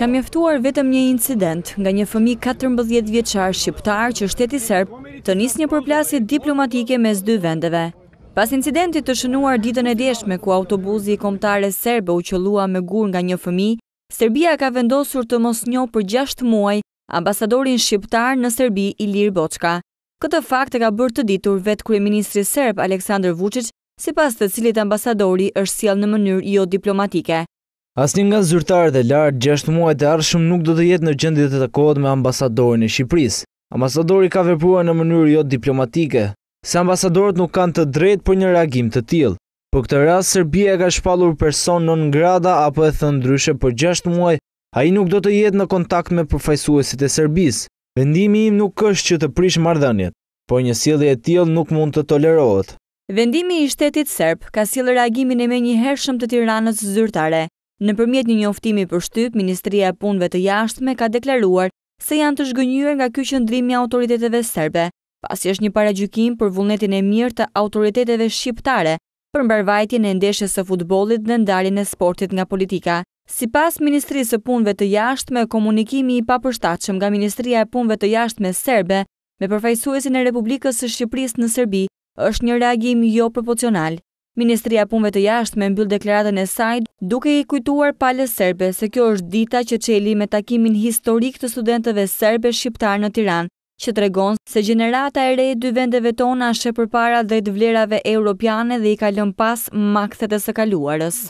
Ka mjeftuar vetëm një incident nga një fëmi 14 vjeqar shqiptar që shteti serb të njës një përplasit diplomatike mes dy vendeve. Pas incidentit të shënuar ditën e deshme ku autobuzi i komtare Serbë u qëllua me gur nga një fëmi, Serbia ka vendosur të mos njo për 6 muaj ambasadorin shqiptar në Serbi Ilir Boçka. Këtë fakt e ka bërë të ditur vetë Kryeministri Serb Aleksandr Vucic se pas të cilit ambasadori është siel në mënyrë jo diplomatike. Asnjë nga zyrtarët e lartë 6 muaj të arshëm nuk do të jetë në gjendje të takohet me ambasadorin e Shqipërisë. Ambasadori ka vepruar në mënyrë jo diplomatike, se ambasadorët nuk kanë të drejtë për një reagim të tillë. Për këtë rast Serbia ka shpallur person non grata apo e thënë ndryshe për 6 muaj, ai nuk do të jetë në kontakt me përfaqësuesit e Serbisë. Vendimi im nuk është që të prish marrëdhëniet, por një sjellje e tillë nuk mund të tolerohet. Vendimi i shtetit serb ka sillë reagimin e menjëhershëm të Tiranës zyrtare. Nëpërmjet një njoftimi për shtyp, Ministria e Punëve të Jashtme ka deklaruar se janë të zhgënjur nga ky qëndrim i autoriteteve serbe, pasi është një paragjykim për vullnetin e mirë të autoriteteve shqiptare për mbarvajtjen e ndeshës së futbollit dhe ndarjen e sportit nga politika. Sipas Ministrisë së Punëve të Jashtme, komunikimi i papërshtatshëm nga Ministria e Punëve të Jashtme serbe me përfaqësuesin e Republikës së Shqipërisë në Serbi është një reagim jo proporcional. Ministria Punëve të Jashtme mbyll deklaratën e saj duke i kujtuar pale serbe se kjo është dita që çeli me takimin historik të studentëve serbe shqiptar në Tiranë që të regonë se gjenerata e rejë dy vendeve tona shë përpara dhe të vlerave europiane dhe i kalon pas makthet e së kaluarës.